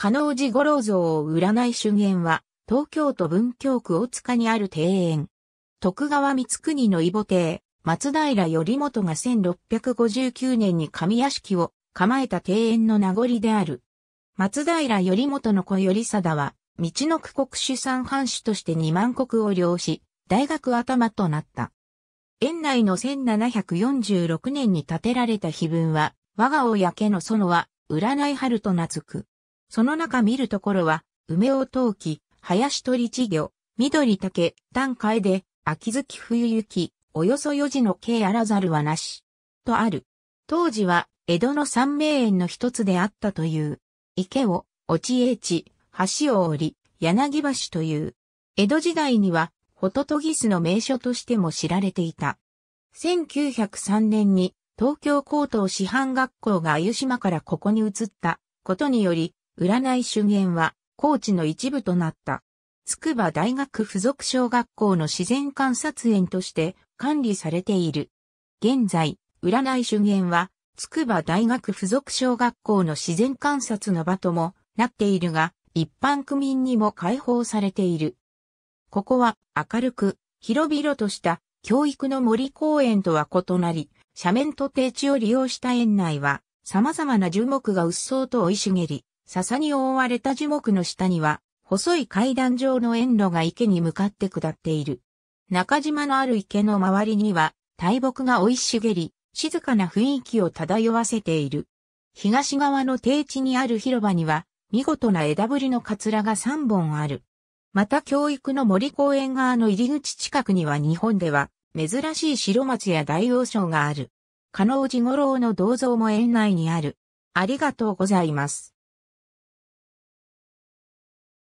加納寺五郎像を占らない春園は、東京都文京区大塚にある庭園。徳川光国の異母邸、松平頼元が1659年に上屋敷を構えた庭園の名残である。松平頼元の子頼貞は、道の区国主産藩主として2万国を領し、大学頭となった。園内の1746年に建てられた碑文は、我が親家の園は、占い春と名付く。その中見るところは、梅を陶器、林鳥稚魚、緑竹、段階で、秋月冬雪、およそ4時の景あらざるはなし。とある。当時は、江戸の三名園の一つであったという。池を、落ち江地、橋を降り、柳橋という。江戸時代には、ホトトギスの名所としても知られていた。1903年に、東京高等師範学校が鮎島からここに移ったことにより、占い修験は、高知の一部となった。筑波大学附属小学校の自然観察園として管理されている。現在、占い修験は、筑波大学附属小学校の自然観察の場ともなっているが、一般区民にも開放されている。ここは明るく、広々とした教育の森公園とは異なり、斜面と低地を利用した園内は、様々な樹木がうっそうと生い茂り、笹に覆われた樹木の下には、細い階段状の園路が池に向かって下っている。中島のある池の周りには、大木が生い茂り、静かな雰囲気を漂わせている。東側の低地にある広場には、見事な枝ぶりのカツラが3本ある。また教育の森公園側の入り口近くには日本では、珍しい白松や大王将がある。加納寺五郎の銅像も園内にある。ありがとうございます。